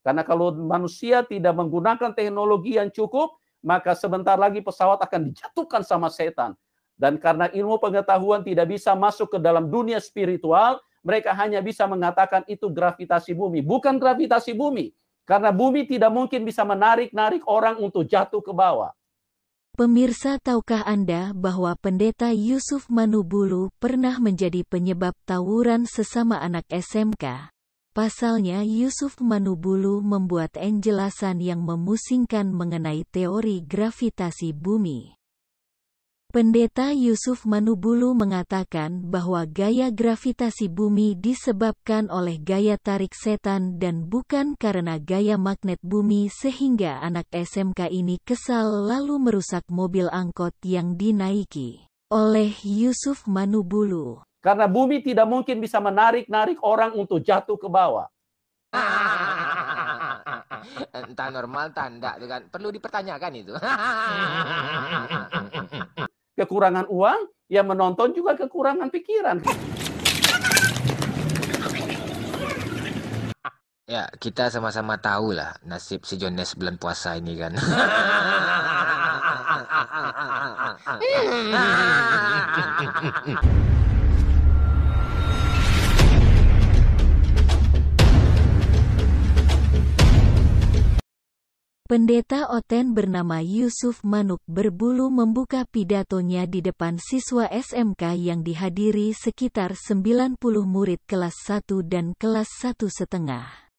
Karena kalau manusia tidak menggunakan teknologi yang cukup, maka sebentar lagi pesawat akan dijatuhkan sama setan. Dan karena ilmu pengetahuan tidak bisa masuk ke dalam dunia spiritual, mereka hanya bisa mengatakan itu gravitasi bumi. Bukan gravitasi bumi. Karena bumi tidak mungkin bisa menarik-narik orang untuk jatuh ke bawah. Pemirsa tahukah Anda bahwa pendeta Yusuf Manubulu pernah menjadi penyebab tawuran sesama anak SMK? Pasalnya Yusuf Manubulu membuat penjelasan yang memusingkan mengenai teori gravitasi bumi. Pendeta Yusuf Manubulu mengatakan bahwa gaya gravitasi bumi disebabkan oleh gaya tarik setan dan bukan karena gaya magnet bumi sehingga anak SMK ini kesal lalu merusak mobil angkot yang dinaiki oleh Yusuf Manubulu. Karena bumi tidak mungkin bisa menarik-narik orang untuk jatuh ke bawah. Entah normal, tanda, kan. Perlu dipertanyakan itu. kekurangan uang, ya menonton juga kekurangan pikiran. Ya, kita sama-sama tahu lah nasib si Jones bulan puasa ini kan. Pendeta Oten bernama Yusuf Manuk berbulu membuka pidatonya di depan siswa SMK yang dihadiri sekitar 90 murid kelas 1 dan kelas 1 setengah.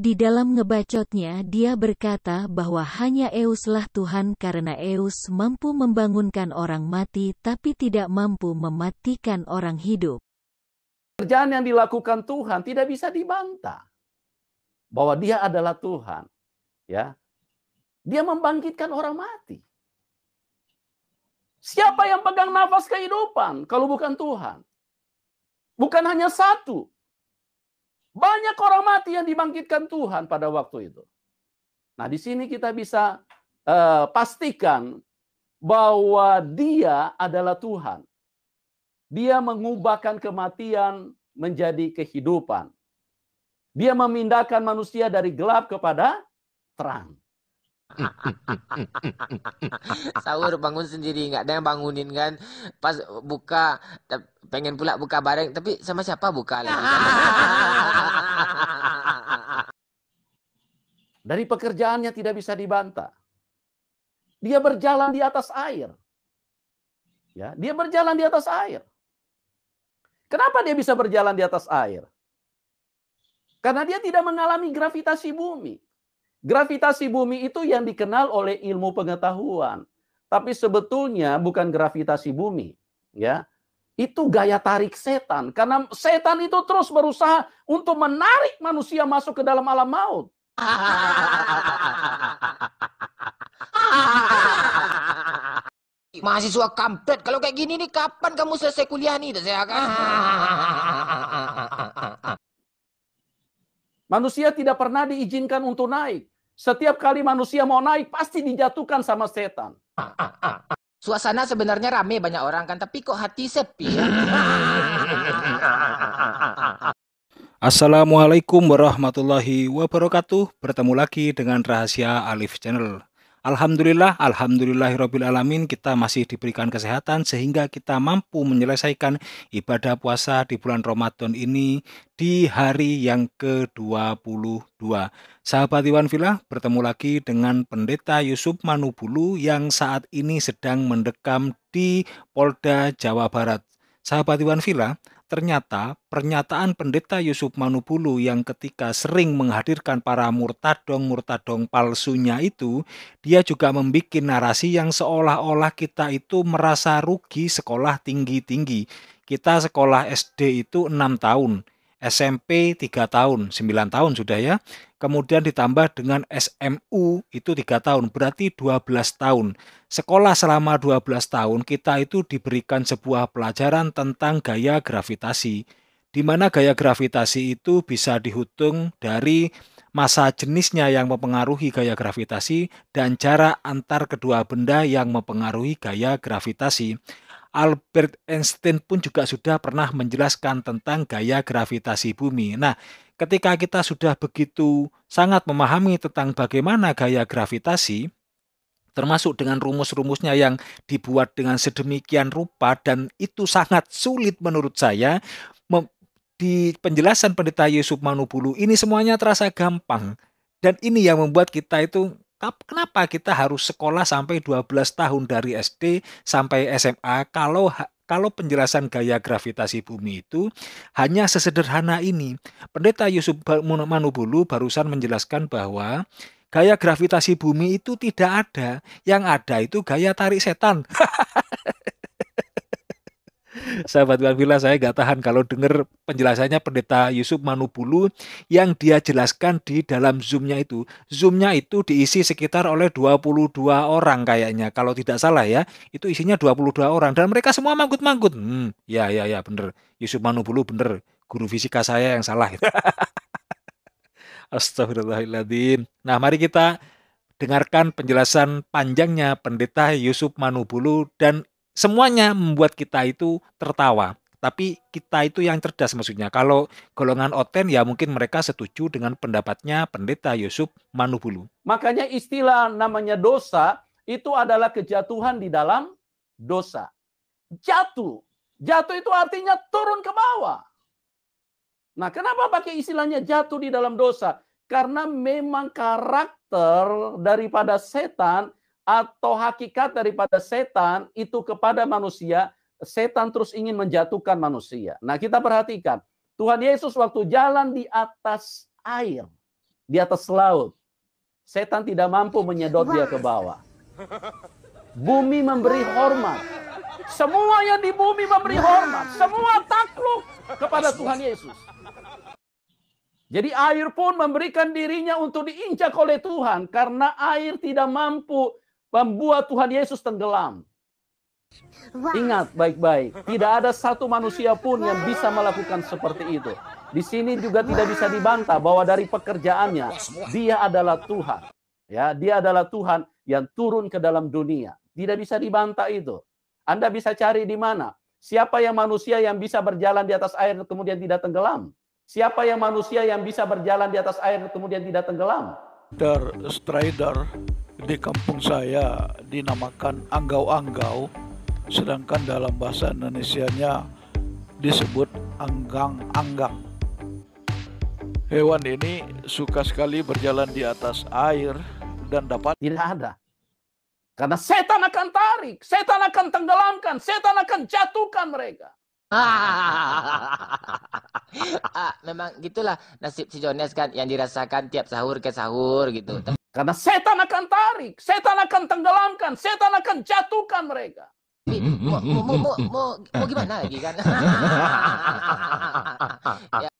Di dalam ngebacotnya dia berkata bahwa hanya Euslah Tuhan karena Eus mampu membangunkan orang mati tapi tidak mampu mematikan orang hidup. Kerjaan yang dilakukan Tuhan tidak bisa dibantah. Bahwa dia adalah Tuhan ya dia membangkitkan orang mati. Siapa yang pegang nafas kehidupan kalau bukan Tuhan? Bukan hanya satu. Banyak orang mati yang dibangkitkan Tuhan pada waktu itu. Nah, di sini kita bisa uh, pastikan bahwa Dia adalah Tuhan. Dia mengubahkan kematian menjadi kehidupan. Dia memindahkan manusia dari gelap kepada terang. Sahur bangun sendiri, nggak ada yang bangunin kan. Pas buka, pengen pula buka bareng, tapi sama siapa buka Dari pekerjaannya tidak bisa dibantah. Dia berjalan di atas air. Ya, dia berjalan di atas air. Kenapa dia bisa berjalan di atas air? Karena dia tidak mengalami gravitasi bumi. Gravitasi bumi itu yang dikenal oleh ilmu pengetahuan, tapi sebetulnya bukan gravitasi bumi, ya. Itu gaya tarik setan karena setan itu terus berusaha untuk menarik manusia masuk ke dalam alam maut. Mahasiswa kampret, kalau kayak gini nih kapan kamu selesai kuliah nih? Saya akan... Manusia tidak pernah diizinkan untuk naik. Setiap kali manusia mau naik, pasti dijatuhkan sama setan. Suasana sebenarnya rame banyak orang kan, tapi kok hati sepi. Ya? Assalamualaikum warahmatullahi wabarakatuh. Bertemu lagi dengan Rahasia Alif Channel. Alhamdulillah, alhamdulillahirobbilalamin kita masih diberikan kesehatan sehingga kita mampu menyelesaikan ibadah puasa di bulan Ramadan ini di hari yang ke-22. Sahabat Iwan Villa, bertemu lagi dengan Pendeta Yusuf Manubulu yang saat ini sedang mendekam di Polda Jawa Barat. Sahabat Iwan Villa, Ternyata pernyataan pendeta Yusuf Manupulu yang ketika sering menghadirkan para murtadong-murtadong palsunya itu, dia juga membuat narasi yang seolah-olah kita itu merasa rugi sekolah tinggi-tinggi. Kita sekolah SD itu enam tahun, SMP 3 tahun, 9 tahun sudah ya kemudian ditambah dengan SMU itu tiga tahun, berarti 12 tahun. Sekolah selama 12 tahun kita itu diberikan sebuah pelajaran tentang gaya gravitasi, di mana gaya gravitasi itu bisa dihitung dari masa jenisnya yang mempengaruhi gaya gravitasi dan jarak antar kedua benda yang mempengaruhi gaya gravitasi. Albert Einstein pun juga sudah pernah menjelaskan tentang gaya gravitasi bumi. Nah, ketika kita sudah begitu sangat memahami tentang bagaimana gaya gravitasi, termasuk dengan rumus-rumusnya yang dibuat dengan sedemikian rupa dan itu sangat sulit menurut saya di penjelasan pendeta Yusuf Manubulu ini semuanya terasa gampang dan ini yang membuat kita itu Kenapa kita harus sekolah sampai 12 tahun dari SD sampai SMA kalau kalau penjelasan gaya gravitasi bumi itu hanya sesederhana ini. Pendeta Yusuf Manubulu barusan menjelaskan bahwa gaya gravitasi bumi itu tidak ada. Yang ada itu gaya tarik setan. sahabat Kalvila saya gak tahan kalau dengar penjelasannya pendeta Yusuf Manubulu yang dia jelaskan di dalam zoomnya itu. zoomnya itu diisi sekitar oleh 22 orang kayaknya kalau tidak salah ya. Itu isinya 22 orang dan mereka semua manggut-manggut. Hmm, ya ya ya bener. Yusuf Manubulu bener. Guru fisika saya yang salah. Astagfirullahaladzim. Nah mari kita dengarkan penjelasan panjangnya pendeta Yusuf Manubulu dan semuanya membuat kita itu tertawa tapi kita itu yang cerdas maksudnya. Kalau golongan Oten ya mungkin mereka setuju dengan pendapatnya pendeta Yusuf Manubulu. Makanya istilah namanya dosa itu adalah kejatuhan di dalam dosa. Jatuh. Jatuh itu artinya turun ke bawah. Nah, kenapa pakai istilahnya jatuh di dalam dosa? Karena memang karakter daripada setan atau hakikat daripada setan itu kepada manusia, setan terus ingin menjatuhkan manusia. Nah, kita perhatikan, Tuhan Yesus waktu jalan di atas air, di atas laut, setan tidak mampu menyedot dia ke bawah. Bumi memberi hormat. semua yang di bumi memberi hormat. Semua takluk kepada Tuhan Yesus. Jadi air pun memberikan dirinya untuk diinjak oleh Tuhan karena air tidak mampu membuat Tuhan Yesus tenggelam. Ingat baik-baik, tidak ada satu manusia pun yang bisa melakukan seperti itu. Di sini juga tidak bisa dibantah bahwa dari pekerjaannya dia adalah Tuhan. Ya, dia adalah Tuhan yang turun ke dalam dunia. Tidak bisa dibantah itu. Anda bisa cari di mana? Siapa yang manusia yang bisa berjalan di atas air kemudian tidak tenggelam? Siapa yang manusia yang bisa berjalan di atas air kemudian tidak tenggelam? Strider, strider di kampung saya dinamakan anggau-anggau, sedangkan dalam bahasa Indonesianya disebut anggang-anggang. Hewan ini suka sekali berjalan di atas air dan dapat tidak ada. Karena setan akan tarik, setan akan tenggelamkan, setan akan jatuhkan mereka. Ah, memang gitulah nasib si Jones kan yang dirasakan tiap sahur ke sahur gitu. Karena setan akan tarik, setan akan tenggelamkan, setan akan jatuhkan mereka. gimana lagi kan? Ya.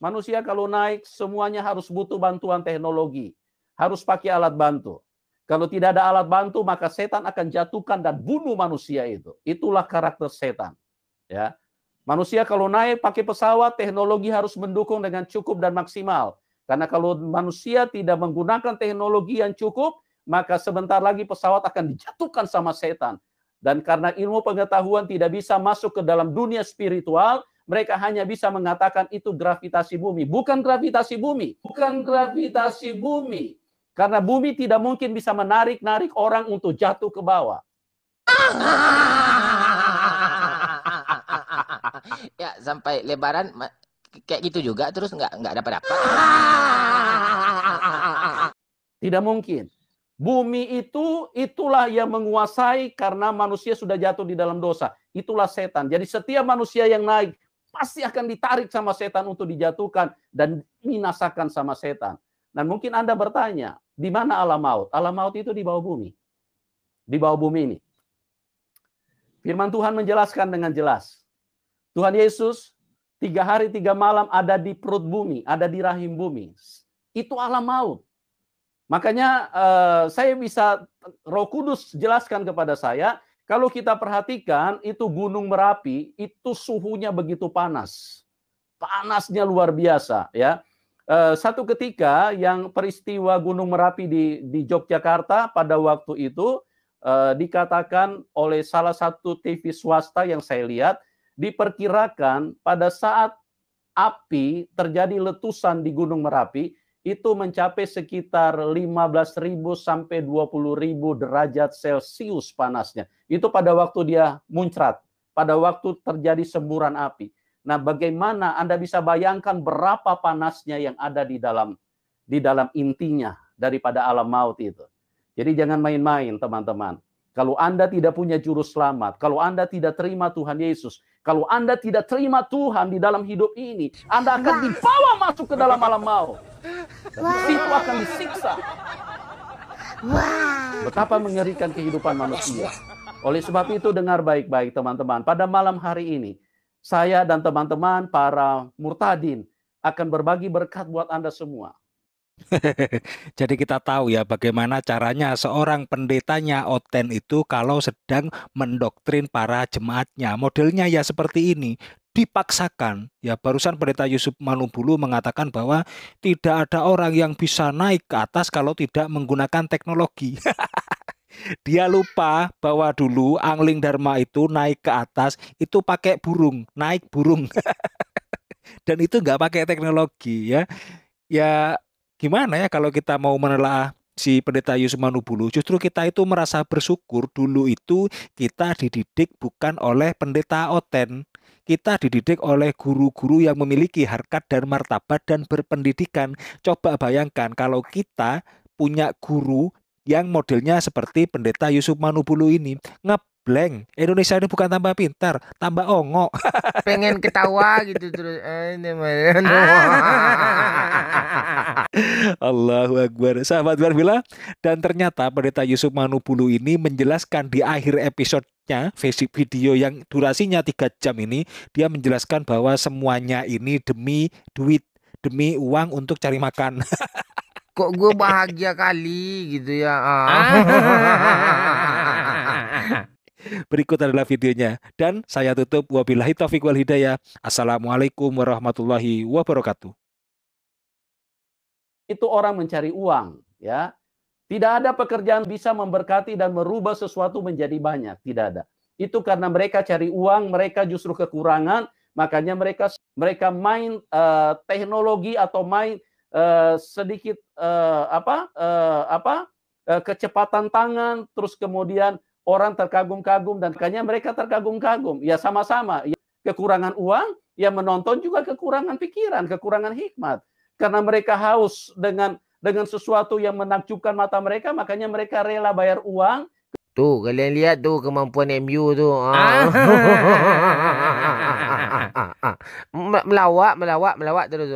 Manusia kalau naik semuanya harus butuh bantuan teknologi. Harus pakai alat bantu. Kalau tidak ada alat bantu maka setan akan jatuhkan dan bunuh manusia itu. Itulah karakter setan. Ya. Manusia kalau naik pakai pesawat, teknologi harus mendukung dengan cukup dan maksimal. Karena kalau manusia tidak menggunakan teknologi yang cukup, maka sebentar lagi pesawat akan dijatuhkan sama setan. Dan karena ilmu pengetahuan tidak bisa masuk ke dalam dunia spiritual, mereka hanya bisa mengatakan itu gravitasi bumi. Bukan gravitasi bumi. Bukan gravitasi bumi. Karena bumi tidak mungkin bisa menarik-narik orang untuk jatuh ke bawah. Ah! ya sampai lebaran kayak gitu juga terus nggak nggak dapat apa tidak mungkin bumi itu itulah yang menguasai karena manusia sudah jatuh di dalam dosa itulah setan jadi setiap manusia yang naik pasti akan ditarik sama setan untuk dijatuhkan dan dinasakan sama setan dan mungkin anda bertanya di mana alam maut alam maut itu di bawah bumi di bawah bumi ini firman Tuhan menjelaskan dengan jelas Tuhan Yesus tiga hari tiga malam ada di perut bumi, ada di rahim bumi. Itu alam maut. Makanya eh, saya bisa Roh Kudus jelaskan kepada saya kalau kita perhatikan itu Gunung Merapi itu suhunya begitu panas. Panasnya luar biasa ya. Eh, satu ketika yang peristiwa Gunung Merapi di di Yogyakarta pada waktu itu eh, dikatakan oleh salah satu TV swasta yang saya lihat diperkirakan pada saat api terjadi letusan di Gunung Merapi itu mencapai sekitar 15.000 sampai 20.000 derajat Celcius panasnya. Itu pada waktu dia muncrat, pada waktu terjadi semburan api. Nah, bagaimana Anda bisa bayangkan berapa panasnya yang ada di dalam di dalam intinya daripada alam maut itu. Jadi jangan main-main teman-teman. Kalau Anda tidak punya juru selamat, kalau Anda tidak terima Tuhan Yesus, kalau Anda tidak terima Tuhan di dalam hidup ini, Anda akan dibawa masuk ke dalam malam maut. Wow. Situ akan disiksa. Wow. Betapa mengerikan kehidupan manusia. Oleh sebab itu dengar baik-baik teman-teman. Pada malam hari ini, saya dan teman-teman para murtadin akan berbagi berkat buat Anda semua. Jadi kita tahu ya bagaimana caranya seorang pendetanya oten itu kalau sedang mendoktrin para jemaatnya. Modelnya ya seperti ini, dipaksakan. Ya barusan pendeta Yusuf Manumbulu mengatakan bahwa tidak ada orang yang bisa naik ke atas kalau tidak menggunakan teknologi. Dia lupa bahwa dulu angling dharma itu naik ke atas itu pakai burung, naik burung. Dan itu nggak pakai teknologi ya. Ya gimana ya kalau kita mau menelaah si pendeta Yusuf Manubulu, justru kita itu merasa bersyukur dulu itu kita dididik bukan oleh pendeta Oten. Kita dididik oleh guru-guru yang memiliki harkat dan martabat dan berpendidikan. Coba bayangkan kalau kita punya guru yang modelnya seperti pendeta Yusuf Manubulu ini ngebleng Indonesia ini bukan tambah pintar tambah ongok. pengen ketawa gitu terus eh, Allahu Akbar sahabat Barbila dan ternyata pendeta Yusuf Manubulu ini menjelaskan di akhir episode video yang durasinya tiga jam ini dia menjelaskan bahwa semuanya ini demi duit demi uang untuk cari makan kok gue bahagia kali gitu ya. Ah. Berikut adalah videonya dan saya tutup wabillahi taufik wal hidayah. Assalamualaikum warahmatullahi wabarakatuh. Itu orang mencari uang, ya. Tidak ada pekerjaan bisa memberkati dan merubah sesuatu menjadi banyak, tidak ada. Itu karena mereka cari uang, mereka justru kekurangan, makanya mereka mereka main uh, teknologi atau main Eh, sedikit eh, apa eh, apa eh, kecepatan tangan terus kemudian orang terkagum-kagum dan kayaknya mereka terkagum-kagum ya sama-sama ya, kekurangan uang ya menonton juga kekurangan pikiran kekurangan hikmat karena mereka haus dengan dengan sesuatu yang menakjubkan mata mereka makanya mereka rela bayar uang tuh kalian lihat tuh kemampuan MU tuh ah. melawak melawak melawak terus